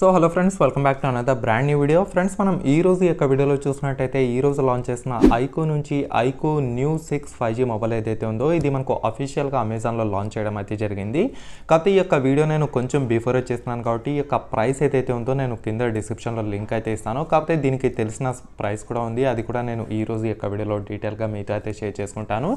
so hello friends welcome back to another brand new video friends మనం ఈ రోజు యొక్క వీడియోలో చూసినట్టయితే ఈ రోజు లాంచ్ చేసిన ఐకో నుంచి iQOO Neo six five G mobile ఏదైతే ఉందో ఇది మనకు అఫీషియల్గా అమెజాన్లో లాంచ్ చేయడం అయితే జరిగింది కాకపోతే ఈ యొక్క వీడియో నేను కొంచెం బిఫోర్ చేస్తున్నాను కాబట్టి ఈ యొక్క ప్రైస్ ఏదైతే ఉందో నేను కింద డిస్క్రిప్షన్లో లింక్ అయితే ఇస్తాను కాకపోతే దీనికి తెలిసిన ప్రైస్ కూడా ఉంది అది కూడా నేను ఈ రోజు యొక్క వీడియోలో డీటెయిల్గా మీతో అయితే షేర్ చేసుకుంటాను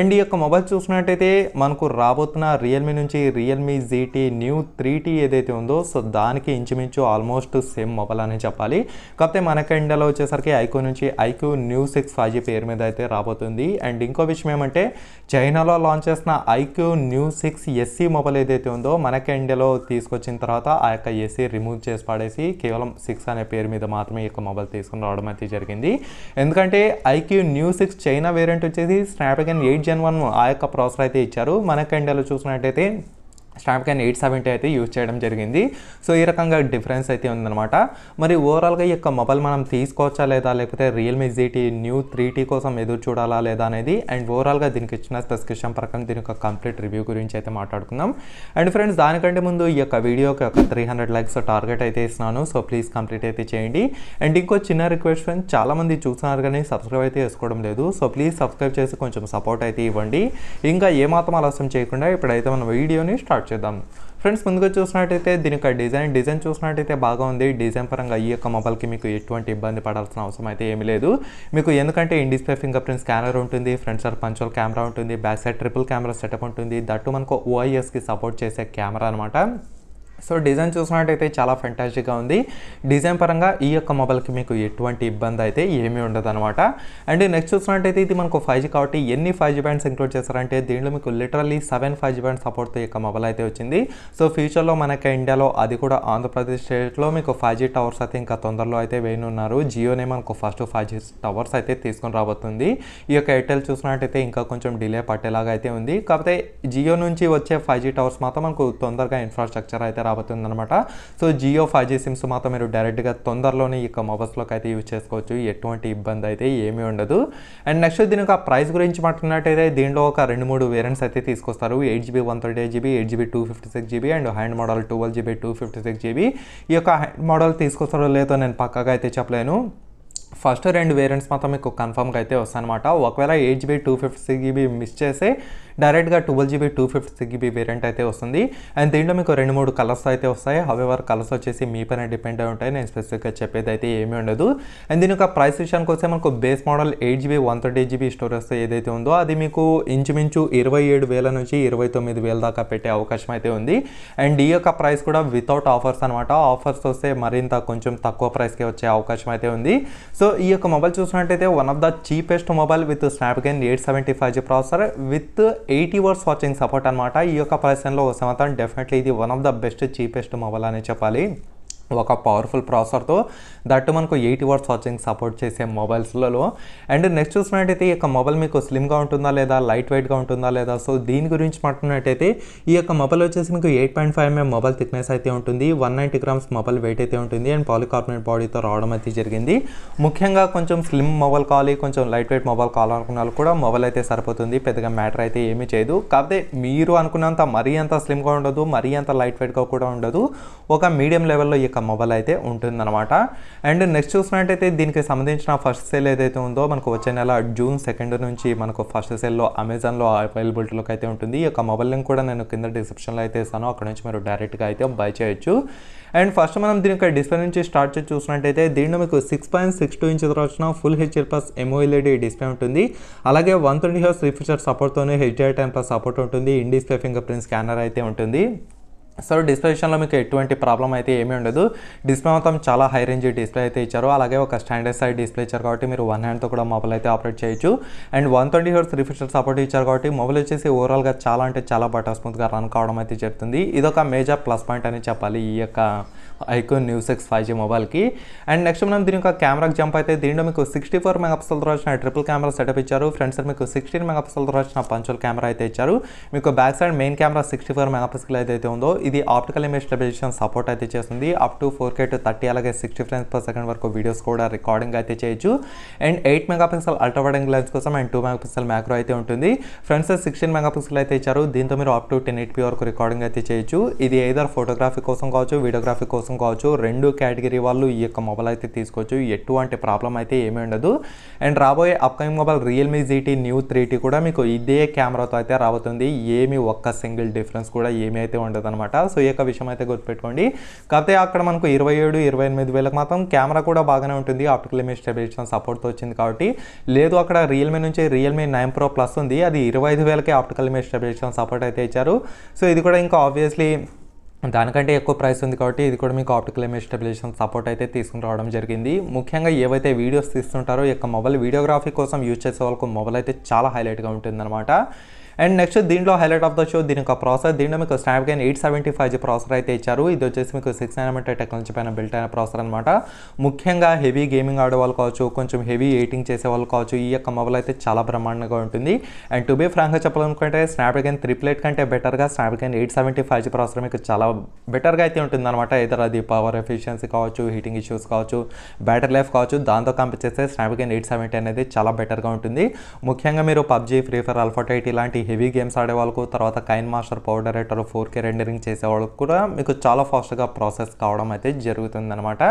అండ్ ఈ యొక్క మొబైల్ చూసినట్టయితే మనకు రాబోతున్న రియల్మీ నుంచి రియల్మీ జీటీ న్యూ త్రీ ఏదైతే ఉందో సో దానికి ఇంచుమీ ఇంచుమించు ఆల్మోస్ట్ సేమ్ మొబైల్ అనే చెప్పాలి కాకపోతే మనకి ఇండియాలో వచ్చేసరికి ఐక్యూ నుంచి iQOO Neo six five G పేరు మీద అయితే రాబోతుంది అండ్ ఇంకో విషయం ఏమంటే చైనాలో లాంచ్ చేసిన iQOO Neo six SE mobile ఏదైతే ఉందో మనకి ఇండియాలో తీసుకొచ్చిన తర్వాత ఆ యొక్క ఎస్సీ రిమూవ్ చేసి పడేసి కేవలం సిక్స్ అనే పేరు మీద మాత్రమే ఈ యొక్క మొబైల్ తీసుకుని రావడం అయితే జరిగింది ఎందుకంటే iQOO Neo six China variant వచ్చేసి స్నాప్డ్రాగన్ ఎయిట్ జెన్ వన్ ఆ యొక్క ప్రాసెసర్ అయితే ఇచ్చారు మనకి ఇండియాలో చూసినట్టయితే స్టాంప్ క్యాన్ ఎయిట్ సెవెంటీ అయితే యూజ్ చేయడం జరిగింది సో ఈ రకంగా డిఫరెన్స్ అయితే ఉందన్నమాట మరి ఓవరాల్గా ఈ యొక్క మొబైల్ మనం తీసుకోవచ్చా లేదా లేకపోతే Realme GT Neo three T కోసం ఎదురు చూడాలా లేదా అనేది అండ్ ఓవరాల్గా దీనికి ఇచ్చిన స్పెసిఫికేషన్ ప్రకారం దీని యొక్క కంప్లీట్ రివ్యూ గురించి అయితే మాట్లాడుకుందాం అండ్ ఫ్రెండ్స్ దానికంటే ముందు ఈ యొక్క వీడియోకి ఒక త్రీ హండ్రెడ్ లైక్స్ టార్గెట్ అయితే ఇస్తున్నాను సో ప్లీజ్ కంప్లీట్ అయితే చేయండి అండ్ ఇంకో చిన్న రిక్వెస్ట్ ఫ్రెండ్స్ చాలామంది చూస్తున్నారు కానీ సబ్స్క్రైబ్ అయితే చేసుకోవడం లేదు సో ప్లీజ్ సబ్స్క్రైబ్ చేసి కొంచెం సపోర్ట్ అయితే ఇవ్వండి ఇంకా ఏమాత్రం ఆలస్యం చేయకుండా ఇప్పుడైతే మన వీడియోని స్టార్ట్ స్టార్ట్ చేద్దాం ఫ్రెండ్స్ ముందుగా చూసినట్టయితే దీనికి డిజైన్ డిజైన్ చూసినట్టయితే బాగా ఉంది డిజైన్ పరంగా ఈ యొక్క మొబైల్కి మీకు ఎటువంటి ఇబ్బంది పడాల్సిన అవసరం అయితే ఏమీ లేదు మీకు ఎందుకంటే in display finger print scanner ఉంటుంది ఫ్రంట్ సైడ్ పంచోల్ కెమెరా ఉంటుంది back side triple camera setup ఉంటుంది దట్టు మనకు ఓఐఎస్కి సపోర్ట్ చేసే కెమెరా అనమాట సో డిజైన్ చూసినట్టయితే చాలా ఫెంటాస్టిక్గా ఉంది డిజైన్ పరంగా ఈ యొక్క మొబైల్కి మీకు ఎటువంటి ఇబ్బంది అయితే ఏమీ ఉండదు అనమాట అండ్ నెక్స్ట్ చూసినట్టయితే ఇది మనకు ఫైవ్ జీ కాబట్టి ఎన్ని ఫైవ్ జీ బ్యాండ్స్ ఇంక్లూడ్ చేస్తారంటే దీంట్లో మీకు literally seven five G band support యొక్క మొబైల్ అయితే వచ్చింది సో ఫ్యూచర్లో మనకి ఇండియాలో అది కూడా ఆంధ్రప్రదేశ్ స్టేట్లో మీకు ఫైవ్ జీ టవర్స్ అయితే ఇంకా తొందరలో అయితే వేయనున్నారు జియోనే మనకు ఫస్ట్ ఫైవ్ జీ టవర్స్ అయితే తీసుకొని రాబోతుంది ఈ యొక్క ఎయిర్టెల్ చూసినట్టయితే ఇంకా కొంచెం డిలే పట్టేలాగా అయితే ఉంది కాకపోతే జియో నుంచి వచ్చే ఫైవ్ జీ టవర్స్ మాత్రం మనకు తొందరగా ఇన్ఫ్రాస్ట్రక్చర్ అయితే అనమాట so Jio five G SIMs మాత్రం మీరు డైరెక్ట్గా తొందరలోనే ఈ మొబైల్స్లోకి అయితే యూజ్ చేసుకోవచ్చు ఎటువంటి ఇబ్బంది అయితే ఏమీ ఉండదు అండ్ నెక్స్ట్ దీనికి ఆ ప్రైస్ గురించి మాట్లాడినట్టయితే దీనిలో ఒక రెండు మూడు వేరియంట్స్ అయితే తీసుకొస్తారు eight GB one thirty eight GB eight GB two fifty six GB and high end model twelve GB two fifty six GB ఈ యొక్క హ్యాండ్ మోడల్ తీసుకొస్తారో లేదో నేను పక్కగా అయితే చెప్పలేను ఫస్ట్ రెండు వేరియంట్స్ మాత్రం మీకు కన్ఫర్మ్గా అయితే వస్తాయన్నమాట ఒకవేళ eight GB two fifty six GB miss చేసే డైరెక్ట్గా twelve GB two fifty six GB variant అయితే వస్తుంది అండ్ దీంట్లో మీకు రెండు మూడు కలర్స్ అయితే వస్తాయి హవెవర్ కలర్స్ వచ్చేసి మీ పైన డిపెండ్ అయి ఉంటాయి నేను స్పెసిఫిక్గా చెప్పేది అయితే ఏమీ ఉండదు అండ్ దీని యొక్క ప్రైస్ విషయానికి వస్తే మనకు base model eight GB one thirty GB storage ఏదైతే ఉందో అది మీకు ఇంచుమించు ఇరవై ఏడు వేల నుంచి ఇరవై తొమ్మిది వేల దాకా పెట్టే అవకాశం అయితే ఉంది అండ్ ఈ యొక్క ప్రైస్ కూడా వితౌట్ ఆఫర్స్ అనమాట ఆఫర్స్ వస్తే మరింత కొంచెం తక్కువ ప్రైస్కే వచ్చే అవకాశం అయితే ఉంది సో ఈ యొక్క మొబైల్ చూసినట్టయితే one of the cheapest mobile with Snapdragon eight seventy five G processor with eight ఇవర్స్ వాచింగ్ సపోర్ట్ అనమాట ఈ యొక్క ప్రైస్ లో సంవత్సరం డెఫినెట్లీ ఇది one of the best cheapest mobile అనే చెప్పాలి ఒక పవర్ఫుల్ ప్రాసెసర్తో దట్ మనకు ఎయిటీ వర్డ్స్ వాచింగ్ సపోర్ట్ చేసే మొబైల్స్లలో అండ్ నెక్స్ట్ చూసినట్టయితే ఈ యొక్క మొబైల్ మీకు స్లిమ్గా ఉంటుందా లేదా లైట్ వెయిట్గా ఉంటుందా లేదా సో దీని గురించి మాట్లాడినట్టయితే ఈ యొక్క మొబైల్ వచ్చేసి మీకు eight point five mm mobile thickness అయితే ఉంటుంది one ninety grams mobile weight అయితే ఉంటుంది అండ్ పాలికార్బోనేట్ బాడీతో రావడం అయితే జరిగింది ముఖ్యంగా కొంచెం స్లిమ్ మొబైల్ కావాలి కొంచెం లైట్ వెయిట్ మొబైల్ కావాలనుకున్న కూడా మొబైల్ అయితే సరిపోతుంది పెద్దగా మ్యాటర్ అయితే ఏమీ చేయదు కాకపోతే మీరు అనుకున్నంత మరీ అంత స్లిమ్గా ఉండదు మరీ అంత లైట్ వెయిట్గా కూడా ఉండదు ఒక మీడియం లెవెల్లో ఈ యొక్క మొబైల్ అయితే ఉంటుందన్నమాట అండ్ నెక్స్ట్ చూసినట్టయితే దీనికి సంబంధించిన ఫస్ట్ సేల్ ఏదైతే ఉందో మనకు వచ్చే నెల జూన్ సెకండ్ నుంచి మనకు ఫస్ట్ సేల్లో అమెజాన్లో అవైలబిలిటీలోకి అయితే ఉంటుంది ఈ యొక్క మొబైల్ లింక్ కూడా నేను కింద డిస్క్రిప్షన్లో అయితే ఇస్తాను అక్కడ నుంచి మీరు డైరెక్ట్గా అయితే బై చేయొచ్చు అండ్ ఫస్ట్ మనం దీని యొక్క డిస్ప్లే నుంచి స్టార్ట్ చేసి చూసినట్టయితే దీన్ని మీకు six point six two inch వచ్చిన full H plus AMOLED display ఉంటుంది అలాగే వన్ ట్వంటీ హెచ్ రిఫ్యూచర్ సపోర్ట్తోనే హెచ్ఐ టెన్ ప్లస్ సపోర్ట్ ఉంటుంది in display finger print scanner అయితే ఉంటుంది సో డిస్ప్లేషన్లో మీకు ఎటువంటి ప్రాబ్లం అయితే ఏమీ ఉండదు డిస్ప్లే మొత్తం చాలా హై రేంజ్ డిస్ప్లే అయితే ఇచ్చారు అలాగే ఒక స్టాండర్డ్ సైడ్ డిస్ప్లే ఇచ్చారు కాబట్టి మీరు వన్ హ్యాండ్తో కూడా మొబైల్ అయితే ఆపరేట్ చేయొచ్చు and one twenty hertz refresher support ఇచ్చారు కాబట్టి మొబైల్ వచ్చేసి ఓవరాల్గా చాలా అంటే చాలా బట్టర్ స్మూత్గా రన్ కావడం అయితే చెప్తుంది ఇదొక మేజర్ ప్లస్ పాయింట్ అని చెప్పాలి ఈ యొక్క iQOO Neo six five G మొబైల్కి అండ్ నెక్స్ట్ మనం దీని యొక్క కెమెరాకి జంప్ అయితే దీంట్లో మీకు సిక్స్టీ ఫోర్ మెగాపిక్సెల్తో వచ్చిన ట్రిపుల్ కెమెరా సెటప్ ఇచ్చారు ఫ్రంట్ సైడ్ మీకు సిక్స్టీన్ మెగాపిక్సెల్తో వచ్చిన పంచోల్ కెమెరా అయితే ఇచ్చారు మీకు back side main camera sixty four megapixel ఏదైతే ఉందో ఇది ఆప్టికల్ ఇమేజ్ స్టెబిలైజేషన్ సపోర్ట్ అయితే చేస్తుంది up to four K to thirty అలాగే సిక్స్టీ ఫ్రేమ్స్ పర్ సెకండ్ వరకు వీడియోస్ కూడా రికార్డింగ్ అయితే చేయొచ్చు and eight megapixel ultra wide angle lens కోసం అండ్ టూ మెగాపిక్సెల్ మ్యాక్రో అయితే ఉంటుంది ఫ్రంట్ సైడ్ సిక్స్టీన్ మెగాపిక్సెల్ అయితే ఇచ్చారు దీంతో మీరు అప్ టు టెన్ ఎయిట్ వరకు రికార్డింగ్ అయితే చేయొచ్చు ఇది ఏదో ఫోటోగ్రఫీ కోసం కావచ్చు వీడియోగ్రఫీ కోసం కావచ్చు రెండు కేటగిరీ వాళ్ళు ఈ యొక్క మొబైల్ అయితే తీసుకోవచ్చు ఎటువంటి ప్రాబ్లం అయితే ఏమీ ఉండదు అండ్ రాబోయే upcoming mobile Realme GT Neo three T కూడా మీకు ఇదే కెమెరాతో అయితే రాబోతుంది ఏమి ఒక్క సింగిల్ డిఫరెన్స్ కూడా ఏమీ అయితే ఉండదు అనమాట సో ఈ యొక్క విషయం అయితే గుర్తుపెట్టుకోండి కాకపోతే అక్కడ మనకు ఇరవై ఏడు ఇరవై ఎనిమిది వేలకు మాత్రం కెమెరా కూడా బాగానే ఉంటుంది ఆప్టికల్ ఇమేజ్ స్టెబిలిటీ సపోర్ట్తో వచ్చింది కాబట్టి లేదు అక్కడ రియల్మీ నుంచి రియల్మీ నైన్ ప్రో ప్లస్ ఉంది అది ఇరవై ఐదు వేలకే ఆప్టికల్ ఇమేజ్ స్టెబిలిటీ సపోర్ట్ అయితే ఇచ్చారు సో ఇది కూడా ఇంకా ఆబ్వియస్లీ దానికంటే ఎక్కువ ప్రైస్ ఉంది కాబట్టి ఇది కూడా మీకు ఆప్టికల్ ఇమేజ్ స్టెబిలేషన్ సపోర్ట్ అయితే తీసుకుని రావడం జరిగింది ముఖ్యంగా ఏవైతే వీడియోస్ తీస్తుంటారో ఈ యొక్క మొబైల్ వీడియోగ్రఫీ కోసం యూజ్ చేసే వాళ్ళకు మొబైల్ అయితే చాలా హైలైట్గా ఉంటుందన్నమాట అండ్ నెక్స్ట్ దీంట్లో హైలైట్ ఆఫ్ ద షో దీని యొక్క ప్రాసెస్ దీంట్లో మీకు Snapdragon eight seventy five G processor అయితే ఇచ్చారు ఇది వచ్చేసి మీకు సిక్స్ నానోమీటర్ టెక్నాలజీ పైన బిల్ట్ అయిన ప్రాసెసర్ అనమాట ముఖ్యంగా హెవీ గేమింగ్ ఆడే వాళ్ళు కావచ్చు కొంచెం హెవీ ఎయిటింగ్ చేసే వాళ్ళు కావచ్చు ఈ యొక్క మొబైల్ అయితే చాలా బ్రహ్మాండంగా ఉంటుంది అండ్ టు బీ ఫ్రాంక్గా చెప్పాలనుకుంటే స్నాప్డ్రాగన్ ప్లేట్ కంటే బెటర్గా Snapdragon eight seventy five G processor మీకు చాలా బెటర్గా అయితే ఉంటుంది అనమాట ఇతర అది పవర్ ఎఫిషియన్సీ కావచ్చు హీటింగ్ ఇష్యూస్ కావచ్చు బ్యాటరీ లైఫ్ కావచ్చు దాంతో కంపేర్ చేస్తే స్నాప్డ్రాగన్ ఎయిట్ సెవెంటీ అనేది చాలా బెటర్గా ఉంటుంది ముఖ్యంగా మీరు పబ్జీ ఫ్రీ ఫైర్ అల్ఫాటైట్ ఇలాంటి హెవీ గేమ్స్ ఆడే వాళ్ళకు తర్వాత KineMaster PowerDirector four K rendering చేసే వాళ్ళకు కూడా మీకు చాలా ఫాస్ట్గా ప్రాసెస్ కావడం అయితే జరుగుతుందనమాట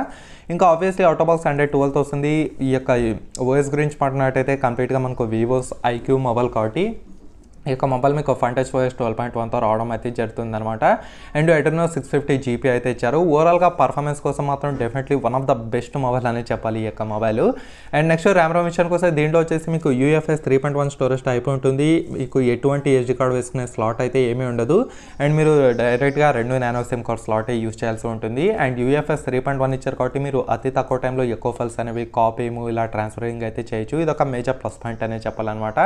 ఇంకా ఆబ్వియస్లీ అవుట్ హండ్రెడ్ ట్వెల్త్ వస్తుంది ఈ యొక్క ఓఎస్ గురించి మాట్లాడినట్టయితే కంప్లీట్గా మనకు వివోస్ ఐక్యూ మొబైల్ కాబట్టి ఈ యొక్క మొబైల్ మీకు one four S twelve point వన్తో రావడం అయితే జరుగుతుంది అనమాట and Adreno six fifty GP అయితే ఇచ్చారు ఓవరాల్గా పర్ఫార్మెన్స్ కోసం మాత్రం definitely one of the best mobile అని చెప్పాలి ఈ యొక్క mobile and next RAM ROM విషయానికి వస్తే దీంట్లో వచ్చేసి మీకు UFS three point one storage type ఉంటుంది మీకు ఎటువంటి ఎస్డీ కార్డ్ వేసుకునే స్లాట్ అయితే ఏమీ ఉండదు అండ్ మీరు డైరెక్ట్గా రెండు నానో సిమ్ కార్డ్ స్లాటే యూజ్ చేయాల్సి ఉంటుంది and UFS three point one ఇచ్చారు కాబట్టి మీరు అతి తక్కువ టైంలో ఎక్కువ ఫల్స్ అనేవి కాపీము ఇలా ట్రాన్స్ఫరింగ్ అయితే చేయొచ్చు ఇది ఒక మేజర్ ప్లస్ పాయింట్ అనేది చెప్పాలన్నమాట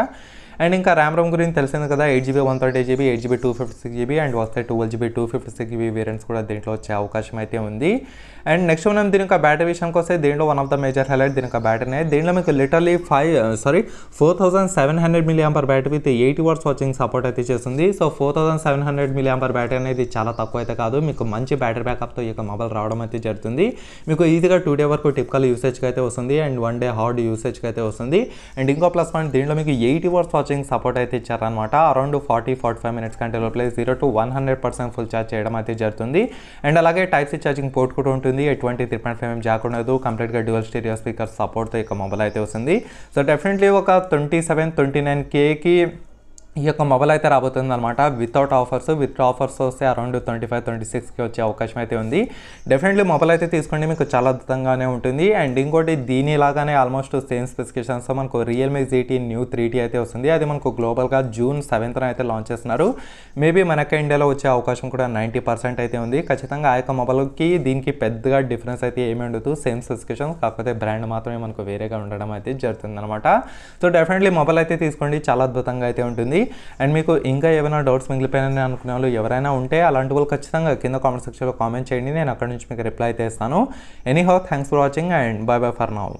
అండ్ ఇంకా ర్యామ్ రోమ్ గురించి తెలిసింది కదా eight GB one thirty GB eight GB two fifty six GB and వస్తే twelve GB two fifty six GB variants కూడా దీంట్లో వచ్చే అవకాశం అయితే ఉంది అండ్ నెక్స్ట్ మనం దీని యొక్క బ్యాటరీ విషయానికి వస్తే దీంట్లో one of the major highlight దీని యొక్క బ్యాటరీ దీంట్లో మీకు literally five sorry four thousand seven hundred milliamp per battery with eighty words watching support అయితే చేస్తుంది so four thousand seven hundred milliamp per battery అనేది చాలా తక్కువ అయితే కాదు మీకు మంచి బ్యాటరీ బ్యాకప్తో ఈ యొక్క మొబైల్ రావడం అయితే జరుగుతుంది మీకు ఈజీగా టూ డే వరకు టిప్కల్ యూసేజ్కి అయితే వస్తుంది అండ్ వన్ డే హార్డ్ యూసేజ్కి అయితే వస్తుంది అండ్ ఇంకో ప్లస్ పాయింట్ దీంట్లో మీకు ఎయిటీ వర్డ్స్ వాచింగ్ సపోర్ట్ అయితే ఇచ్చారనమాట around forty forty five minutes కంటే లోపల zero to one hundred percent full charge చేయడం అయితే జరుగుతుంది అండ్ అలాగే టైప్ సి ఛార్జింగ్ పోర్ట్ కూడా ఉంటుంది ఎటువంటి త్రీ పాయింట్ ఫైవ్ జాక్ ఉండదు కంప్లీట్గా డ్యూయల్ స్టీరియో స్పీకర్ సపోర్ట్తో ఇక మొబైల్ అయితే వస్తుంది సో డెఫినెట్లీ ఒక ట్వంటీ సెవెన్ ట్వంటీ నైన్ కేకి ఈ యొక్క మొబైల్ అయితే రాబోతుంది అనమాట వితౌట్ ఆఫర్స్ విత్ ఆఫర్స్ వస్తే అరౌండ్ ట్వంటీ ఫైవ్ ట్వంటీ సిక్స్కి వచ్చే అవకాశం అయితే ఉంది డెఫినెట్లీ మొబైల్ అయితే తీసుకోండి మీకు చాలా అద్భుతంగానే ఉంటుంది అండ్ ఇంకోటి దీని లాగానే ఆల్మోస్ట్ సేమ్ స్పెసిఫికేషన్స్ మనకు Realme GT Neo three T అయితే వస్తుంది అది మనకు గ్లోబల్గా జూన్ సెవెంత్న అయితే లాంచ్ చేస్తున్నారు మేబీ మనకి ఇండియాలో వచ్చే అవకాశం కూడా నైంటీ పర్సెంట్ అయితే ఉంది ఖచ్చితంగా ఆ యొక్క మొబైల్కి దీనికి పెద్దగా డిఫరెన్స్ అయితే ఏమి ఉండదు సేమ్ స్పెసిఫికేషన్ కాకపోతే బ్రాండ్ మాత్రమే మనకు వేరేగా ఉండడం అయితే జరుగుతుంది అనమాట సో డెఫినెట్లీ మొబైల్ అయితే తీసుకోండి చాలా అద్భుతంగా అయితే ఉంటుంది అండ్ మీకు ఇంకా ఏమైనా డౌట్స్ మిగిలిపోయినని అనుకునే వాళ్ళు ఎవరైనా ఉంటే అలాంటి వాళ్ళు ఖచ్చితంగా కింద కామెంట్ సెక్షన్లో కామెంట్ చేయండి నేను అక్కడ నుంచి మీకు రిప్లై చేస్తాను any anyhow thanks for watching and bye bye for now